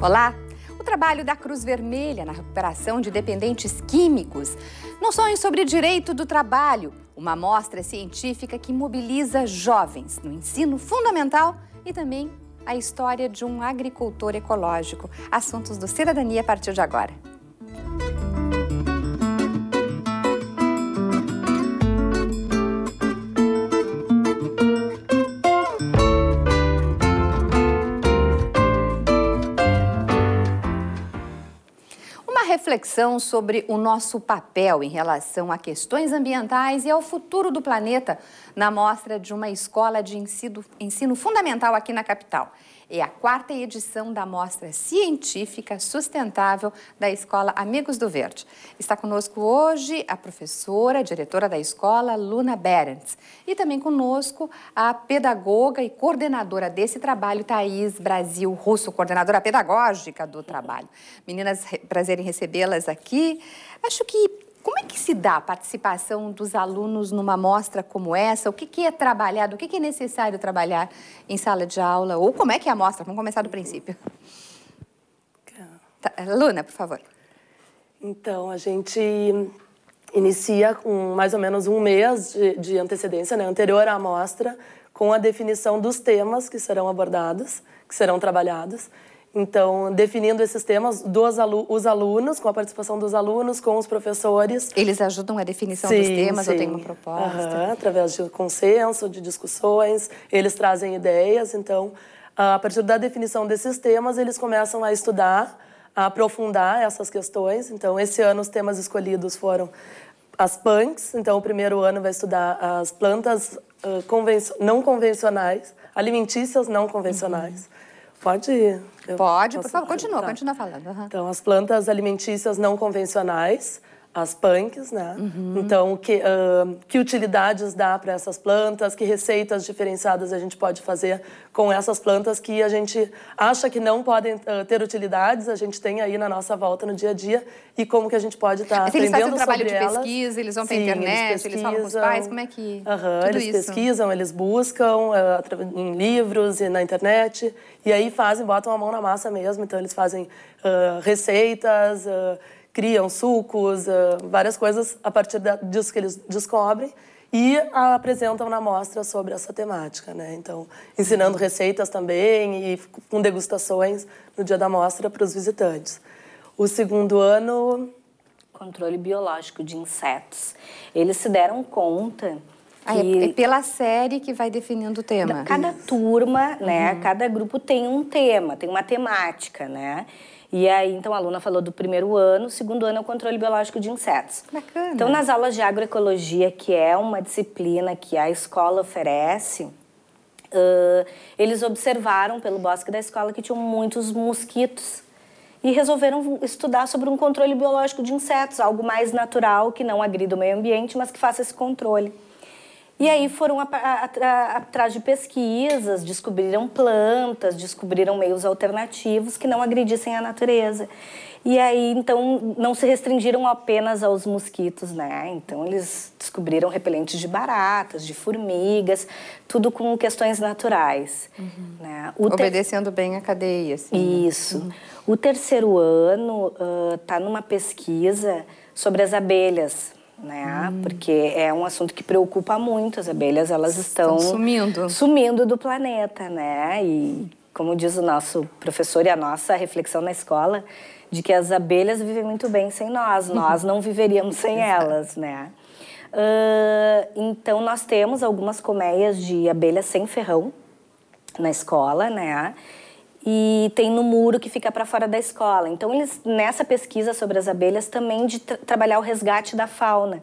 Olá! O trabalho da Cruz Vermelha na recuperação de dependentes químicos. sonho é sobre direito do trabalho, uma amostra científica que mobiliza jovens no ensino fundamental e também a história de um agricultor ecológico. Assuntos do Cidadania a partir de agora. reflexão sobre o nosso papel em relação a questões ambientais e ao futuro do planeta na mostra de uma escola de ensino, ensino fundamental aqui na capital é a quarta edição da Mostra Científica Sustentável da Escola Amigos do Verde. Está conosco hoje a professora, diretora da escola, Luna Berends, e também conosco a pedagoga e coordenadora desse trabalho, Thaís Brasil Russo, coordenadora pedagógica do trabalho. Meninas, prazer em recebê-las aqui. Acho que como é que se dá a participação dos alunos numa mostra como essa? O que, que é trabalhado? O que, que é necessário trabalhar em sala de aula? Ou como é que é a mostra? Vamos começar do princípio. Tá, eh, Luna, por favor. Então, a gente inicia com mais ou menos um mês de, de antecedência, né, anterior à amostra, com a definição dos temas que serão abordados, que serão trabalhados. Então, definindo esses temas, dos alu os alunos, com a participação dos alunos, com os professores. Eles ajudam a definição sim, dos temas, sim. eu tenho uma proposta. através de consenso, de discussões, eles trazem ideias. Então, a partir da definição desses temas, eles começam a estudar, a aprofundar essas questões. Então, esse ano os temas escolhidos foram as punks. Então, o primeiro ano vai estudar as plantas uh, não convencionais, alimentícias não convencionais. Uhum. Pode ir. Eu Pode, por favor, continua, tá. continua falando. Uhum. Então, as plantas alimentícias não convencionais, as punks, né? Uhum. Então, que, uh, que utilidades dá para essas plantas, que receitas diferenciadas a gente pode fazer com essas plantas que a gente acha que não podem uh, ter utilidades, a gente tem aí na nossa volta no dia a dia e como que a gente pode estar tá sobre elas? eles fazem um trabalho de elas. pesquisa, eles vão para a internet, eles, eles, falam com os pais, como é que... Uhum, eles isso. pesquisam, eles buscam uh, em livros e na internet e aí fazem, botam a mão na massa mesmo, então eles fazem ah, receitas criam sucos, ah, várias coisas a partir disso que eles descobrem e apresentam na mostra sobre essa temática, né? Então, ensinando receitas também e com degustações no dia da mostra para os visitantes. O segundo ano controle biológico de insetos. Eles se deram conta ah, é, que... é pela série que vai definindo o tema. Cada Isso. turma, né? Uhum. Cada grupo tem um tema, tem uma temática, né? E aí, então, a aluna falou do primeiro ano, segundo ano é o controle biológico de insetos. Bacana. Então, nas aulas de agroecologia, que é uma disciplina que a escola oferece, uh, eles observaram pelo bosque da escola que tinham muitos mosquitos e resolveram estudar sobre um controle biológico de insetos, algo mais natural que não agrida o meio ambiente, mas que faça esse controle. E aí foram atrás de pesquisas, descobriram plantas, descobriram meios alternativos que não agredissem a natureza. E aí, então, não se restringiram apenas aos mosquitos, né? Então, eles descobriram repelentes de baratas, de formigas, tudo com questões naturais. Uhum. Né? Ter... Obedecendo bem a cadeia, assim, né? Isso. Né? Uhum. O terceiro ano está uh, numa pesquisa sobre as abelhas né? Hum. Porque é um assunto que preocupa muito. As abelhas elas estão, estão sumindo, sumindo do planeta, né? E como diz o nosso professor e a nossa reflexão na escola, de que as abelhas vivem muito bem sem nós, nós não viveríamos sem elas, né? Uh, então nós temos algumas colmeias de abelhas sem ferrão na escola, né? e tem no muro que fica para fora da escola. Então eles nessa pesquisa sobre as abelhas também de tra trabalhar o resgate da fauna,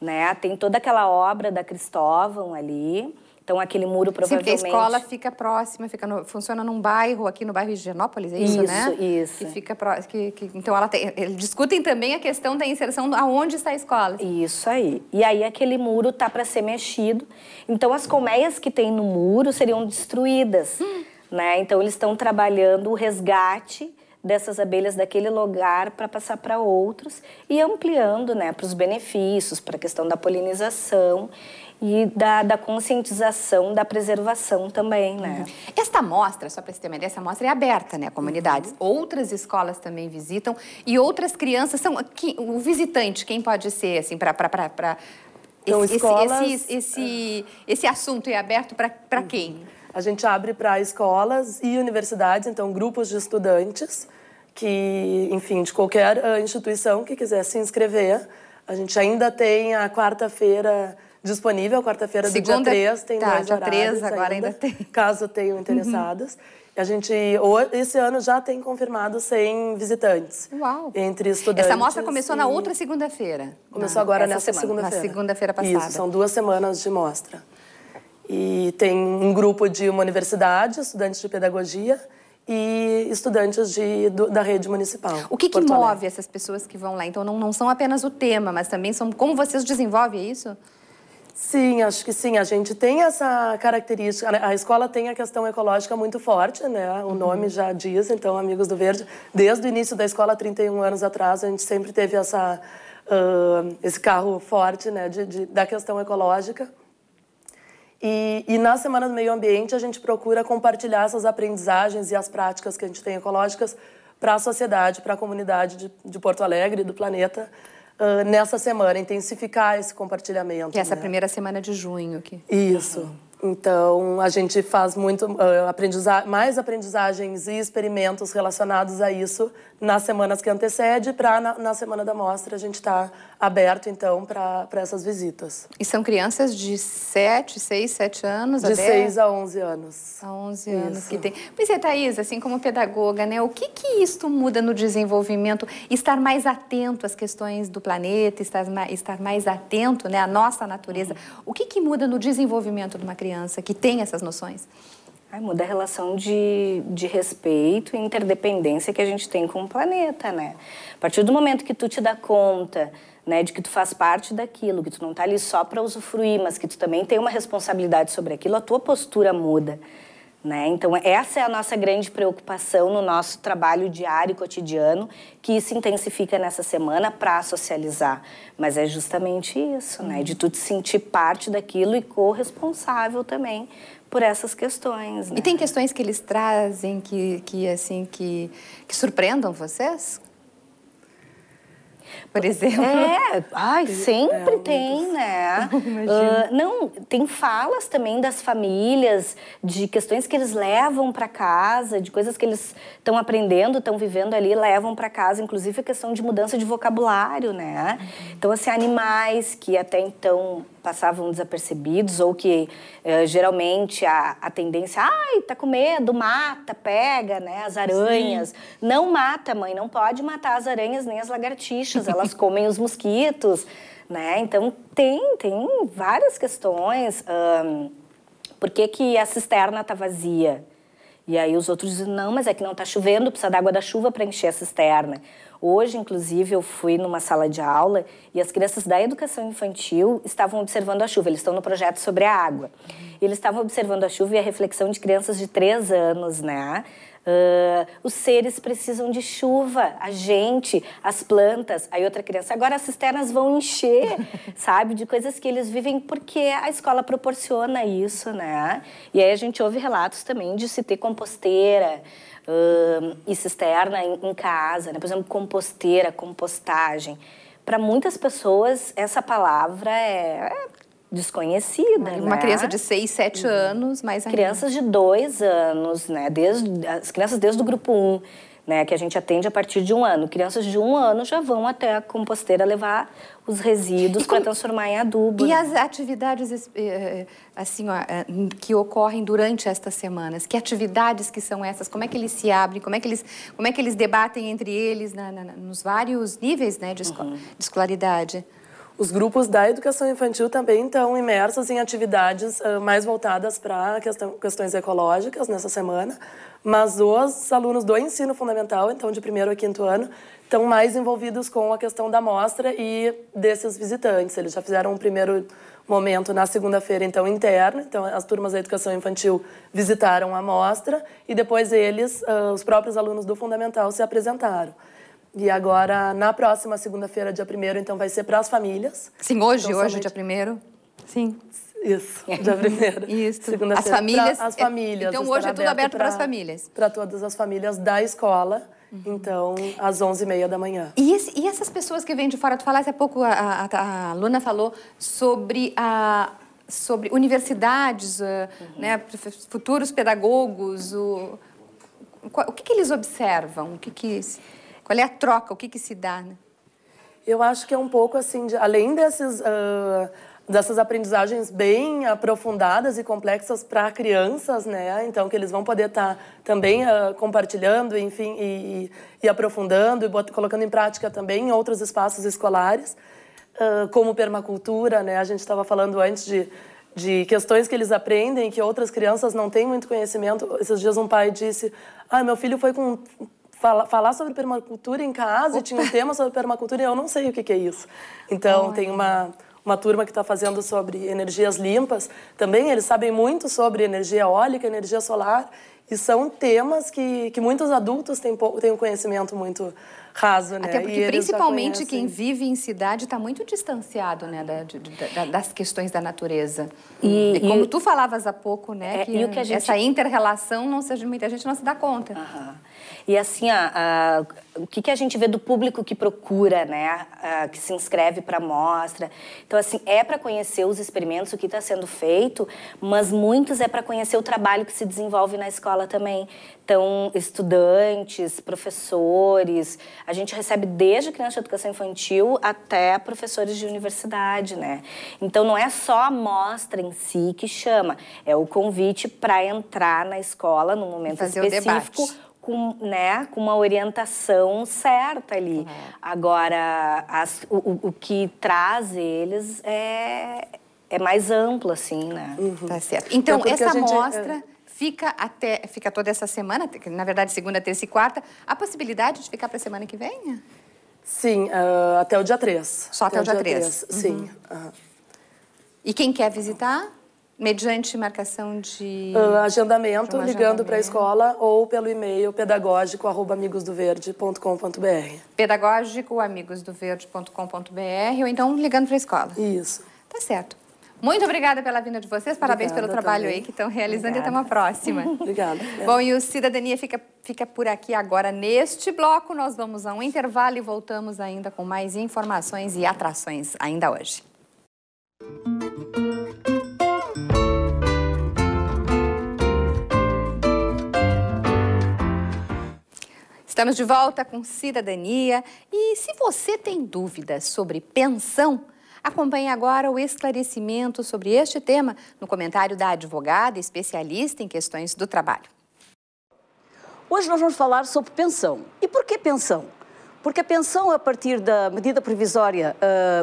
né? Tem toda aquela obra da Cristóvão ali. Então aquele muro provavelmente. Sim, a escola fica próxima, fica no, funciona num bairro aqui no bairro de Genópolis, é isso, isso né? Isso, Que fica próximo, que, que, então ela tem, eles discutem também a questão da inserção aonde está a escola. Isso aí. E aí aquele muro tá para ser mexido. Então as colmeias que tem no muro seriam destruídas. Hum. Né? Então, eles estão trabalhando o resgate dessas abelhas daquele lugar para passar para outros e ampliando né, para os benefícios, para a questão da polinização e da, da, conscientização, da preservação também, né? Uhum. Esta mostra, só para você ter uma ideia, essa mostra é aberta, né, a comunidades. Uhum. Outras escolas também visitam e outras crianças são... Que, o visitante, quem pode ser, assim, para então, esse, escolas... Esse, esse, esse ah. assunto é aberto para hum. quem? A gente abre para escolas e universidades, então grupos de estudantes que, enfim, de qualquer ah, instituição que quiser se inscrever. A gente ainda tem a quarta-feira disponível, quarta-feira do dia 3, tem tá, dois dia 3, agora ainda, ainda tem. Caso tenham uhum. interessados. Uhum. A gente esse ano já tem confirmado 100 visitantes. Uau! Entre estudantes. Essa mostra começou e... na outra segunda-feira. Começou na, agora nessa segunda-feira. Na segunda-feira passada. Isso, são duas semanas de mostra. E tem um grupo de uma universidade, estudantes de pedagogia e estudantes de, do, da rede municipal. O que, que move essas pessoas que vão lá? Então, não, não são apenas o tema, mas também são como vocês desenvolvem isso? Sim, acho que sim. A gente tem essa característica. Né? A escola tem a questão ecológica muito forte, né? O uhum. nome já diz, então, Amigos do Verde. Desde o início da escola, 31 anos atrás, a gente sempre teve essa, uh, esse carro forte né? De, de, da questão ecológica. E, e na Semana do Meio Ambiente, a gente procura compartilhar essas aprendizagens e as práticas que a gente tem ecológicas para a sociedade, para a comunidade de, de Porto Alegre, do planeta, uh, nessa semana, intensificar esse compartilhamento. Que é essa né? primeira semana de junho aqui. Isso. Uhum. Então, a gente faz muito uh, aprendiza mais aprendizagens e experimentos relacionados a isso nas semanas que antecede, para na, na semana da mostra a gente estar tá aberto, então, para essas visitas. E são crianças de 7, 6, 7 anos? De até... 6 a 11 anos. A 11 isso. anos que tem. Pois é, Thais, assim, como pedagoga, né, o que que isto muda no desenvolvimento? Estar mais atento às questões do planeta, estar, mais, estar mais atento né, à nossa natureza. Uhum. O que que muda no desenvolvimento de uma criança que tem essas noções? Ai, muda a relação de, de respeito e interdependência que a gente tem com o planeta, né? A partir do momento que tu te dá conta né, de que tu faz parte daquilo, que tu não está ali só para usufruir, mas que tu também tem uma responsabilidade sobre aquilo, a tua postura muda. Né? Então, essa é a nossa grande preocupação no nosso trabalho diário e cotidiano, que se intensifica nessa semana para socializar. Mas é justamente isso, né? de tu te sentir parte daquilo e corresponsável também por essas questões. Né? E tem né? questões que eles trazem que, que assim que, que surpreendam vocês? por é. exemplo. É, ai, sempre é, tem, né? Uh, não, tem falas também das famílias, de questões que eles levam para casa, de coisas que eles estão aprendendo, estão vivendo ali, levam para casa, inclusive a questão de mudança de vocabulário, né? Uhum. Então, assim, animais que até então passavam desapercebidos ou que eh, geralmente a, a tendência, ai, tá com medo, mata, pega, né, as aranhas. Sim. Não mata, mãe, não pode matar as aranhas nem as lagartixas, elas comem os mosquitos, né? Então tem, tem várias questões. Um, por que, que a cisterna tá vazia? E aí os outros dizem, não, mas é que não tá chovendo, precisa da água da chuva para encher a cisterna. Hoje, inclusive, eu fui numa sala de aula e as crianças da educação infantil estavam observando a chuva. Eles estão no projeto sobre a água. Eles estavam observando a chuva e a reflexão de crianças de três anos, né? Uh, os seres precisam de chuva, a gente, as plantas. Aí outra criança, agora as cisternas vão encher, sabe? De coisas que eles vivem porque a escola proporciona isso, né? E aí a gente ouve relatos também de se ter composteira uh, e cisterna em, em casa, né? Por exemplo, composteira, compostagem para muitas pessoas essa palavra é, é desconhecida. Né? Uma né? criança de 6, 7 uhum. anos, mais ainda. Crianças de 2 anos, né? Desde, as crianças desde o grupo 1, um, né? Que a gente atende a partir de um ano. Crianças de um ano já vão até a composteira levar os resíduos para transformar em adubo. E né? as atividades eh, eh, assim, ó, eh, que ocorrem durante estas semanas? Que atividades que são essas? Como é que eles se abrem? Como é que eles, como é que eles debatem entre eles na, na, nos vários níveis né, de, esco, uhum. de escolaridade? os grupos da educação infantil também estão imersos em atividades uh, mais voltadas para questões ecológicas nessa semana, mas os alunos do ensino fundamental, então de primeiro a quinto ano, estão mais envolvidos com a questão da mostra e desses visitantes. Eles já fizeram um primeiro momento na segunda-feira, então interno. Então, as turmas da educação infantil visitaram a mostra e depois eles, os próprios alunos do fundamental, se apresentaram. E agora, na próxima segunda-feira, dia 1 então vai ser para as famílias. Sim, hoje, então, hoje, somente... dia 1 Sim. Isso, dia primeiro. Isso. As famílias. Pra, as é, famílias. Então hoje é tudo aberto para as famílias. Para todas as famílias da escola. Uhum. Então, às 11h30 da manhã. E, esse, e, essas pessoas que vêm de fora? Tu falaste há pouco, a, a, a Luna falou sobre a, sobre universidades, eh, uhum. né, futuros pedagogos, o, o que, que eles observam? O que, que qual é a troca? O que, que se dá? Né? Eu acho que é um pouco assim, de, além desses, uh, dessas aprendizagens bem aprofundadas e complexas para crianças, né? Então, que eles vão poder estar tá também uh, compartilhando, enfim, e, e, e aprofundando e colocando em prática também em outros espaços escolares, uh, como permacultura, né? A gente estava falando antes de, de questões que eles aprendem que outras crianças não têm muito conhecimento. Esses dias um pai disse: Ah, meu filho foi com fala, falar sobre permacultura em casa Opa. e tinha um tema sobre permacultura e eu não sei o que, que é isso. Então, Ai. tem uma, uma turma que está fazendo sobre energias limpas. Também eles sabem muito sobre energia eólica, energia solar e são temas que, que muitos adultos têm, têm um conhecimento muito raso, né? Até porque, principalmente, quem vive em cidade está muito distanciado né, da, da, das questões da natureza. E, é e como e, tu falavas há pouco, né? É, que, que gente... essa inter-relação, não seja, a gente não se dá conta. Aham. E assim, ó, uh, o que, que a gente vê do público que procura, né? Uh, que se inscreve para a mostra. Então, assim, é para conhecer os experimentos, o que está sendo feito, mas muitos é para conhecer o trabalho que se desenvolve na escola também. Então, estudantes, professores, a gente recebe desde criança de educação infantil até professores de universidade, né? Então, não é só a mostra em si que chama, é o convite para entrar na escola num momento Fazer específico com, né, com uma orientação certa ali. Agora, as, o, o que traz eles é, é mais amplo, assim, né? Uhum. Tá certo. Então, então essa amostra... Gente é, é. fica até fica toda essa semana, na verdade segunda, terça e quarta, a possibilidade de ficar para a semana que vem? Sim, uh, até o dia 3. Só até, até o dia, 3. Uhum. Sim. Uhum. E quem quer visitar? Mediante marcação de. Uh, agendamento, um ligando para a escola ou pelo e-mail pedagógico amigosdoverde.com.br. Pedagógico amigosdoverde.com.br ou então ligando para a escola. Isso. Tá certo. Muito obrigada pela vinda de vocês, parabéns obrigada, pelo trabalho também. aí que estão realizando obrigada. e até uma próxima. obrigada. Bom, e o Cidadania fica, fica por aqui agora neste bloco. Nós vamos a um intervalo e voltamos ainda com mais informações e atrações ainda hoje. Estamos de volta com Cidadania e se você tem dúvidas sobre pensão, acompanhe agora o esclarecimento sobre este tema no comentário da advogada especialista em questões do trabalho. Hoje nós vamos falar sobre pensão. E por que pensão? Porque a pensão, a partir da medida provisória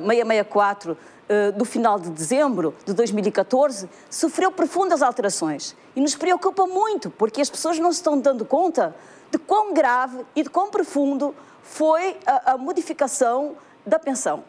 uh, 664 uh, do final de dezembro de 2014, sofreu profundas alterações. E nos preocupa muito, porque as pessoas não se estão dando conta de quão grave e de quão profundo foi a, a modificação da pensão.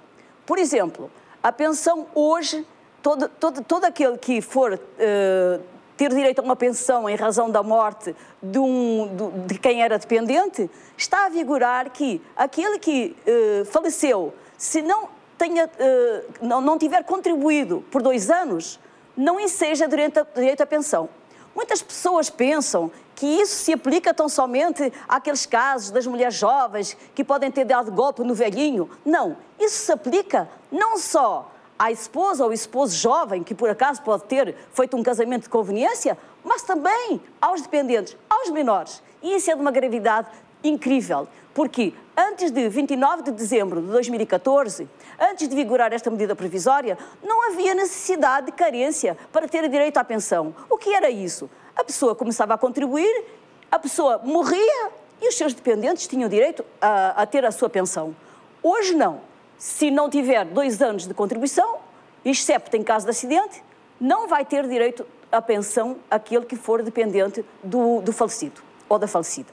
Por exemplo, a pensão hoje, todo, todo, todo aquele que for uh, ter direito a uma pensão em razão da morte de, um, de, de quem era dependente, está a vigorar que aquele que uh, faleceu, se não, tenha, uh, não, não tiver contribuído por dois anos, não enseja direito direito à pensão. Muitas pessoas pensam que isso se aplica tão somente àqueles casos das mulheres jovens que podem ter dado golpe no velhinho. Não, isso se aplica não só à esposa ou esposo jovem que por acaso pode ter feito um casamento de conveniência, mas também aos dependentes, aos menores. E isso é de uma gravidade incrível, porque antes de 29 de dezembro de 2014, antes de vigorar esta medida provisória, não havia necessidade de carência para ter direito à pensão. O que era isso? a pessoa começava a contribuir, a pessoa morria e os seus dependentes tinham direito a, a ter a sua pensão. Hoje não. Se não tiver dois anos de contribuição, excepto em caso de acidente, não vai ter direito à pensão aquele que for dependente do, do falecido ou da falecida.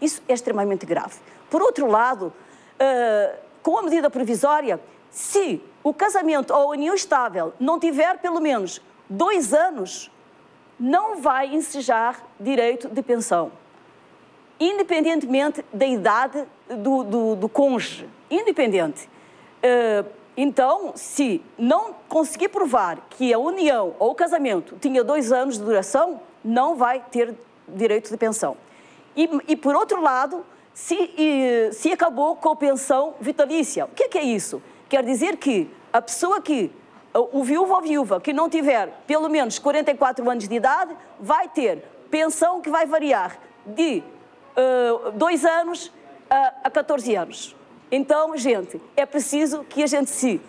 Isso é extremamente grave. Por outro lado, uh, com a medida provisória, se o casamento ou a união estável não tiver pelo menos dois anos não vai ensejar direito de pensão, independentemente da idade do, do, do cônjuge, independente. Eh, então, se não conseguir provar que a união ou o casamento tinha dois anos de duração, não vai ter direito de pensão. E, e por outro lado, se, se acabou com a pensão vitalícia. O que é, que é isso? Quer dizer que a pessoa que o viúvo ou viúva que não tiver pelo menos 44 anos de idade vai ter pensão que vai variar de 2 uh, eh, anos a, a 14 anos. Então, gente, é preciso que a gente se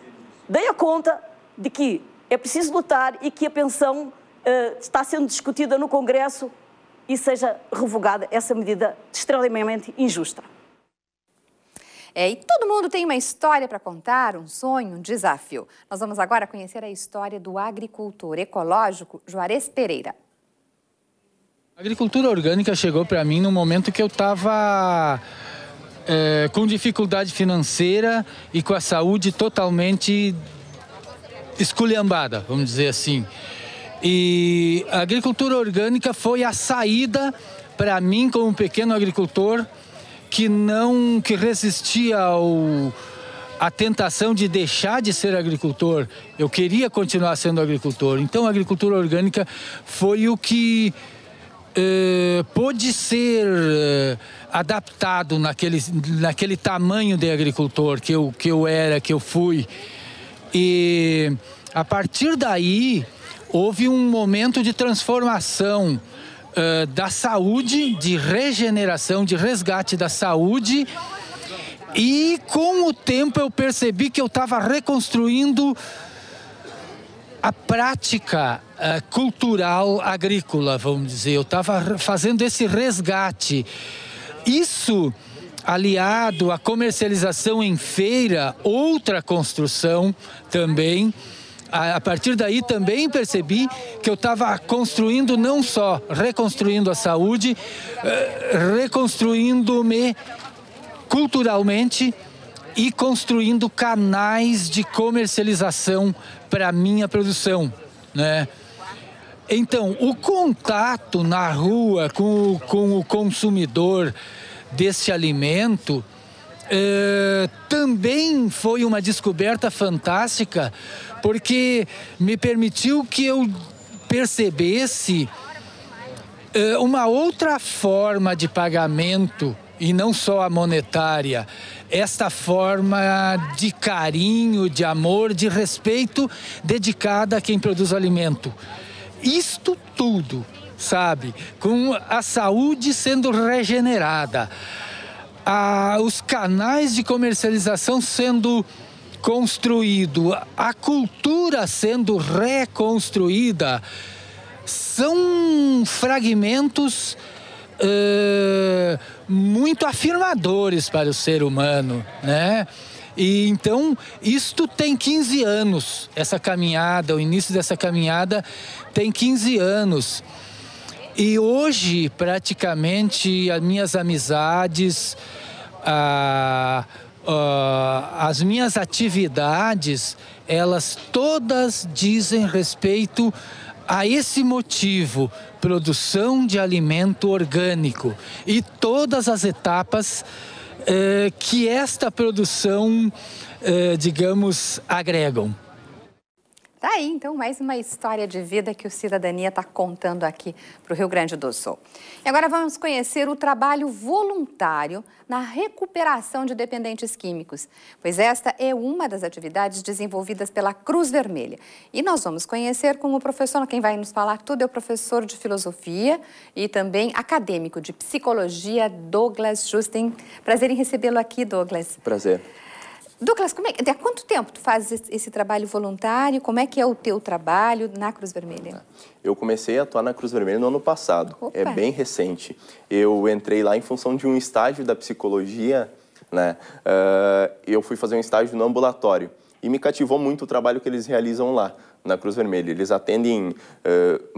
dê a conta de que é preciso lutar e que a pensão uh, está sendo discutida no Congresso e seja revogada essa medida extremamente injusta. É, e todo mundo tem uma história para contar, um sonho, um desafio. Nós vamos agora conhecer a história do agricultor ecológico Juarez Pereira. A agricultura orgânica chegou para mim no momento que eu estava é, com dificuldade financeira e com a saúde totalmente esculhambada, vamos dizer assim. E a agricultura orgânica foi a saída para mim, como pequeno agricultor, que não que resistia ao a tentação de deixar de ser agricultor. Eu queria continuar sendo agricultor. Então, a agricultura orgânica foi o que eh, pôde ser eh, adaptado naquele, naquele tamanho de agricultor que eu, que eu era, que eu fui. E a partir daí houve um momento de transformação eh, da saúde, de regeneração, de resgate da saúde. E com o tempo eu percebi que eu estava reconstruindo a prática uh, cultural agrícola, vamos dizer. Eu estava fazendo esse resgate. Isso aliado à comercialização em feira, outra construção também a, partir daí também percebi que eu estava construindo não só reconstruindo a saúde, eh, reconstruindo-me culturalmente e construindo canais de comercialização para minha produção, né? Então, o contato na rua com o, com o consumidor desse alimento, Uh, também foi uma descoberta fantástica, porque me permitiu que eu percebesse uh, uma outra forma de pagamento e não só a monetária, esta forma de carinho, de amor, de respeito dedicada a quem produz alimento. Isto tudo, sabe, com a saúde sendo regenerada a, os canais de comercialização sendo construído, a cultura sendo reconstruída, são fragmentos uh, muito afirmadores para o ser humano, né? E então, isto tem 15 anos, essa caminhada, o início dessa caminhada tem 15 anos. E hoje, praticamente, as minhas amizades, a, as minhas atividades, elas todas dizem respeito a esse motivo, produção de alimento orgânico e todas as etapas eh, que esta produção, eh, digamos, agregam. Tá aí, então, mais uma história de vida que o Cidadania está contando aqui para o Rio Grande do Sul. E agora vamos conhecer o trabalho voluntário na recuperação de dependentes químicos, pois esta é uma das atividades desenvolvidas pela Cruz Vermelha. E nós vamos conhecer com o professor, quem vai nos falar tudo é o professor de filosofia e também acadêmico de psicologia, Douglas Justin. Prazer em recebê-lo aqui, Douglas. Prazer. Douglas, como é, quanto tempo tu fazes esse trabalho voluntário? Como é que é o teu trabalho na Cruz Vermelha? Eu comecei a atuar na Cruz Vermelha no ano passado. É Opa. É bem recente. Eu entrei lá em função de um estágio da psicologia, né? Uh, eu fui fazer um estágio no ambulatório e me cativou muito o trabalho que eles realizam lá na Cruz Vermelha. Eles atendem uh,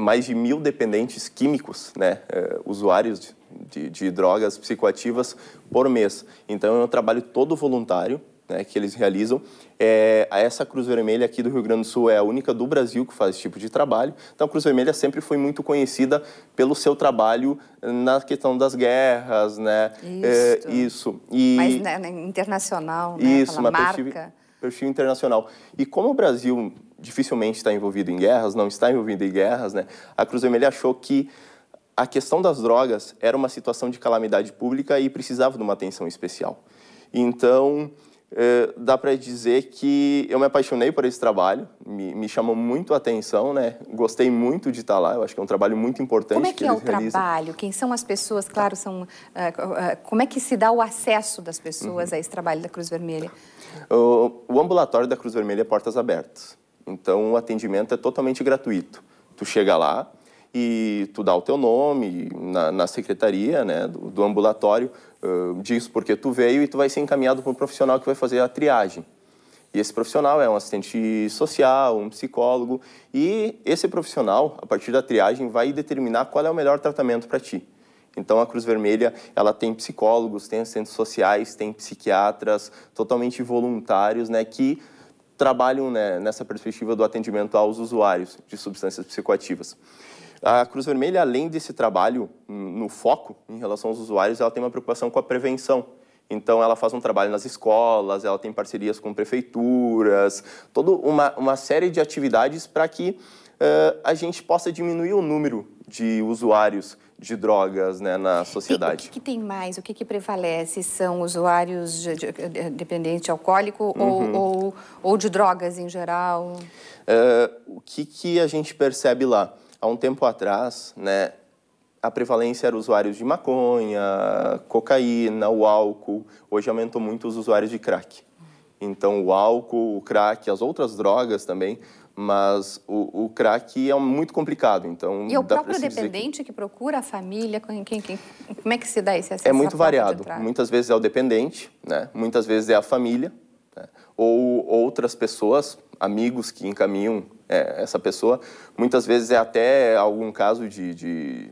mais de mil dependentes químicos, né? Uh, usuários de, de, de drogas psicoativas por mês. Então é um trabalho todo voluntário né, que eles realizam. É, essa Cruz Vermelha aqui do Rio Grande do Sul é a única do Brasil que faz esse tipo de trabalho. Então, a Cruz Vermelha sempre foi muito conhecida pelo seu trabalho na questão das guerras, né? É, isso. É, isso. E... Mas né, né internacional, né? Isso, uma marca. Perfil, perfil internacional. E como o Brasil dificilmente está envolvido em guerras, não está envolvido em guerras, né? A Cruz Vermelha achou que a questão das drogas era uma situação de calamidade pública e precisava de uma atenção especial. Então, eh, dá para dizer que eu me apaixonei por esse trabalho, me, me, chamou muito a atenção, né? Gostei muito de estar lá, eu acho que é um trabalho muito importante. Como é que, que é o realizam. trabalho? Quem são as pessoas? Claro, são. Uh, uh, como é que se dá o acesso das pessoas uhum. a esse trabalho da Cruz Vermelha? O, o ambulatório da Cruz Vermelha é portas abertas, então o atendimento é totalmente gratuito. Tu chega lá, e tu dá o teu nome na, na secretaria né, do, do ambulatório, uh, diz porque tu veio e tu vai ser encaminhado para um profissional que vai fazer a triagem. E esse profissional é um assistente social, um psicólogo, e esse profissional, a partir da triagem, vai determinar qual é o melhor tratamento para ti. Então a Cruz Vermelha, ela tem psicólogos, tem assistentes sociais, tem psiquiatras, totalmente voluntários, né, que trabalham né, nessa perspectiva do atendimento aos usuários de substâncias psicoativas. A Cruz Vermelha, além desse trabalho no foco em relação aos usuários, ela tem uma preocupação com a prevenção. Então, ela faz um trabalho nas escolas, ela tem parcerias com prefeituras, toda uma, uma série de atividades para que uh, a gente possa diminuir o número de usuários de drogas né, na sociedade. E, o que, que, tem mais? O que, que prevalece? São usuários de, de, de dependente alcoólico uhum. ou, ou, ou, de drogas em geral? Uh, o que, que a gente percebe lá? há um tempo atrás, né, a prevalência era usuários de maconha, cocaína, o álcool. Hoje aumentou muito os usuários de crack. Então, o álcool, o crack, as outras drogas também, mas o, o crack é muito complicado. Então, e é o próprio dependente que... que... procura a família, quem, quem, quem, como é que se dá esse acesso? É muito variado. Muitas vezes é o dependente, né? muitas vezes é a família, né? ou outras pessoas, amigos que encaminham é, essa pessoa, muitas vezes é até algum caso de, de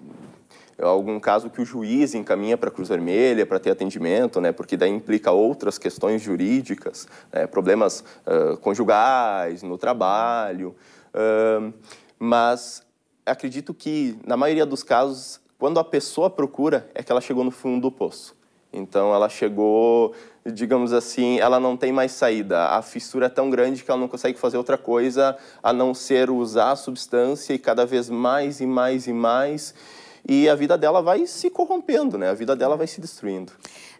algum caso que o juiz encaminha para a Cruz Vermelha para ter atendimento, né? Porque daí implica outras questões jurídicas, né? problemas uh, conjugais no trabalho, uh, mas acredito que na maioria dos casos, quando a pessoa procura, é que ela chegou no fundo do poço. Então ela chegou, digamos assim, ela não tem mais saída. A fissura é tão grande que ela não consegue fazer outra coisa a não ser usar a substância e cada vez mais e mais e mais. E a vida dela vai se corrompendo, né? A vida dela vai se destruindo.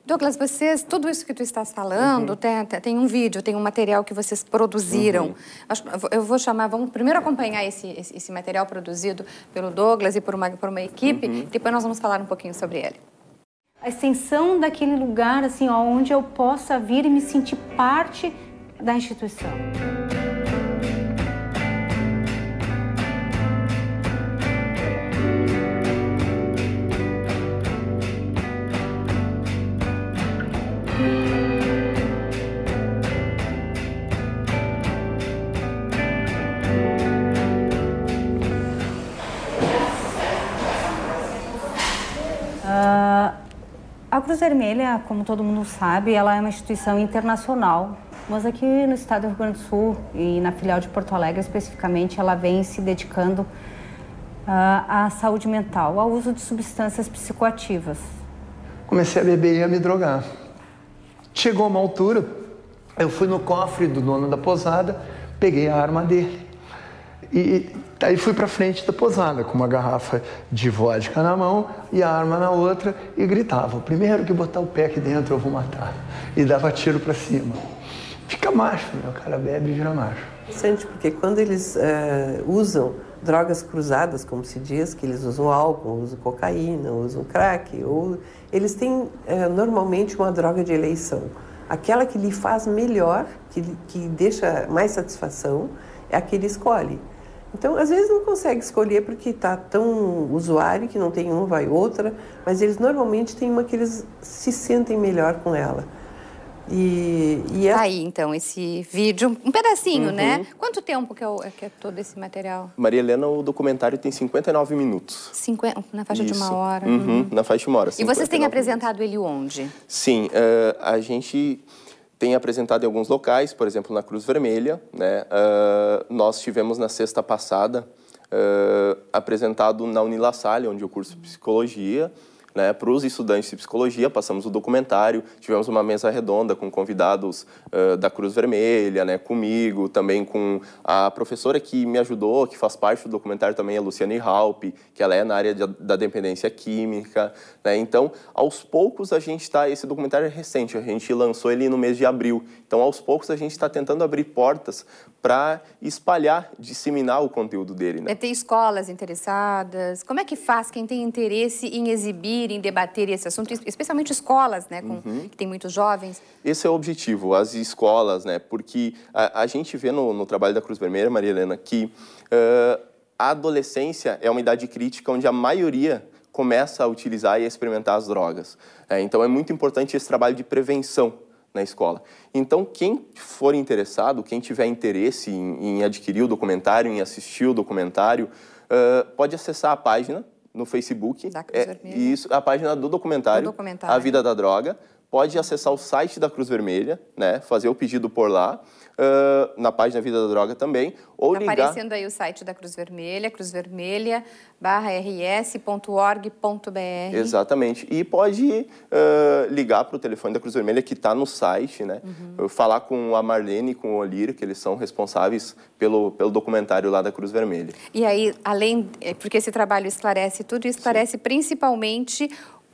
Douglas, vocês, tudo isso que tu estás falando, uhum. tem, tem, um vídeo, tem um material que vocês produziram. Uhum. Eu vou chamar, vamos primeiro acompanhar esse, esse, esse material produzido pelo Douglas e por uma, por uma equipe, uhum. depois nós vamos falar um pouquinho sobre ele. A extensão daquele lugar, assim, ó, onde eu possa vir e me sentir parte da instituição. Cruz Vermelha, como todo mundo sabe, ela é uma instituição internacional, mas aqui no estado do Rio Grande do Sul e na filial de Porto Alegre especificamente, ela vem se dedicando uh, à saúde mental, ao uso de substâncias psicoativas. Comecei a beber e a me drogar. Chegou uma altura, eu fui no cofre do dono da posada, peguei a arma dele e Aí fui para frente da posada com uma garrafa de vodka na mão e a arma na outra e gritava: primeiro que botar o pé aqui dentro eu vou matar. E dava tiro para cima. Fica macho, meu O cara bebe e vira macho. Interessante, porque quando eles é, usam drogas cruzadas, como se diz, que eles usam álcool, usam cocaína, usam crack, ou eles têm é, normalmente uma droga de eleição. Aquela que lhe faz melhor, que, que deixa mais satisfação, é a que ele escolhe. Então, às vezes não consegue escolher porque está tão usuário que não tem um, vai outra, mas eles normalmente têm uma que eles se sentem melhor com ela. E, e é... Tá aí então esse vídeo, um pedacinho, né? uhum. né? Quanto tempo que é, que é, todo esse material? Maria Helena, o documentário tem 59 minutos. Cinqu... Na faixa Isso. de uma hora. Uhum. Uhum. Na faixa de uma hora. E vocês têm apresentado minutos. ele onde? Sim, uh, a gente tem apresentado em alguns locais, por exemplo, na Cruz Vermelha. Né? Uh, nós tivemos na sexta passada uh, apresentado na Unilassalle, onde o curso de psicologia, né, para os estudantes de psicologia, passamos o documentário, tivemos uma mesa redonda com convidados uh, da Cruz Vermelha, né, comigo, também com a professora que me ajudou, que faz parte do documentário também, a Luciane Halp, que ela é na área de, da dependência química. Né, então, aos poucos a gente está, esse documentário é recente, a gente lançou ele no mês de abril, então aos poucos a gente está tentando abrir portas para espalhar, disseminar o conteúdo dele. Né? É ter escolas interessadas, como é que faz quem tem interesse em exibir discutirem, debaterem esse assunto, especialmente escolas, né, com, uhum. que tem muitos jovens? Esse é o objetivo, as escolas, né, porque a, a gente vê no, no, trabalho da Cruz Vermelha, Maria Helena, que uh, a adolescência é uma idade crítica onde a maioria começa a utilizar e a experimentar as drogas. É, então é muito importante esse trabalho de prevenção na escola. Então, quem for interessado, quem tiver interesse em, em adquirir o documentário, em assistir o documentário, uh, pode acessar a página no Facebook. Da Cruz é, Vermelha. Isso, a página do documentário, do documentário, A Vida da Droga. Pode acessar o site da Cruz Vermelha, né? Fazer o pedido por lá uh, na página Vida da Droga também, ou tá ligar... Aparecendo aí o site da Cruz Vermelha, cruzvermelha.rs.org.br. Exatamente. E pode uh, ligar para o telefone da Cruz Vermelha, que está no site, né? Uhum. Falar com a Marlene e com o Olir, que eles são responsáveis pelo, pelo documentário lá da Cruz Vermelha. E aí, além... É, porque esse trabalho esclarece tudo e esclarece Sim. principalmente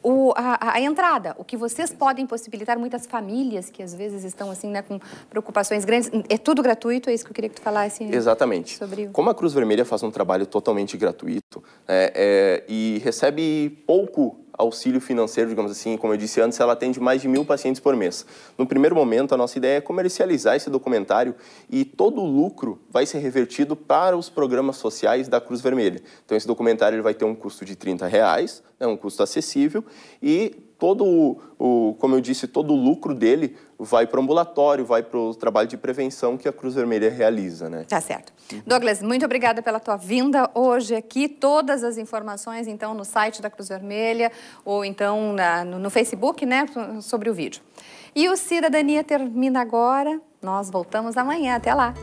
o, a, a, entrada, o que vocês podem possibilitar, muitas famílias que às vezes estão assim, né, com preocupações grandes, é tudo gratuito, é isso que eu queria que tu falasse. Exatamente. Sobre... Como a Cruz Vermelha faz um trabalho totalmente gratuito é, é, e recebe pouco auxílio financeiro, digamos assim, como eu disse antes, ela atende mais de mil pacientes por mês. No primeiro momento, a nossa ideia é comercializar esse documentário e todo o lucro vai ser revertido para os programas sociais da Cruz Vermelha. Então, esse documentário ele vai ter um custo de 30 reais, é um custo acessível e todo o, o, como eu disse, todo o lucro dele vai para o ambulatório, vai para o trabalho de prevenção que a Cruz Vermelha realiza, né? Tá certo. Douglas, muito obrigada pela tua vinda hoje aqui. Todas as informações, então, no site da Cruz Vermelha ou então na, no, no Facebook, né, sobre o vídeo. E o Cidadania termina agora. Nós voltamos amanhã. Até lá.